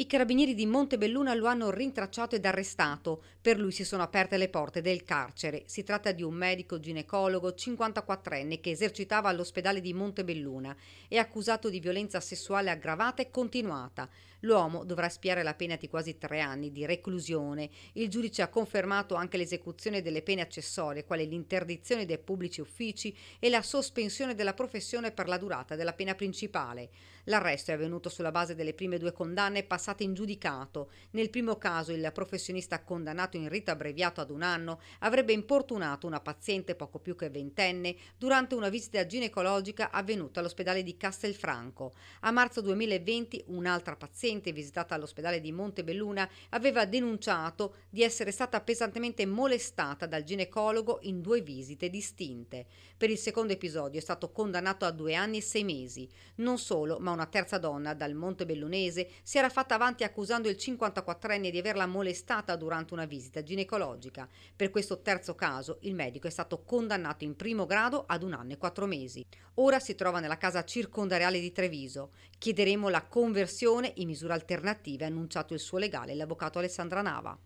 I carabinieri di Montebelluna lo hanno rintracciato ed arrestato. Per lui si sono aperte le porte del carcere. Si tratta di un medico ginecologo 54enne che esercitava all'ospedale di Montebelluna. È accusato di violenza sessuale aggravata e continuata. L'uomo dovrà spiare la pena di quasi tre anni di reclusione. Il giudice ha confermato anche l'esecuzione delle pene accessorie, quali l'interdizione dei pubblici uffici e la sospensione della professione per la durata della pena principale. L'arresto è avvenuto sulla base delle prime due condanne passate passate in giudicato. Nel primo caso il professionista condannato in rito abbreviato ad un anno avrebbe importunato una paziente poco più che ventenne durante una visita ginecologica avvenuta all'ospedale di Castelfranco. A marzo 2020 un'altra paziente visitata all'ospedale di Montebelluna aveva denunciato di essere stata pesantemente molestata dal ginecologo in due visite distinte. Per il secondo episodio è stato condannato a due anni e sei mesi. Non solo, ma una terza donna dal Montebellunese si era fatta porta avanti accusando il 54enne di averla molestata durante una visita ginecologica. Per questo terzo caso il medico è stato condannato in primo grado ad un anno e quattro mesi. Ora si trova nella casa circondariale di Treviso. Chiederemo la conversione in misura alternative, ha annunciato il suo legale, l'avvocato Alessandra Nava.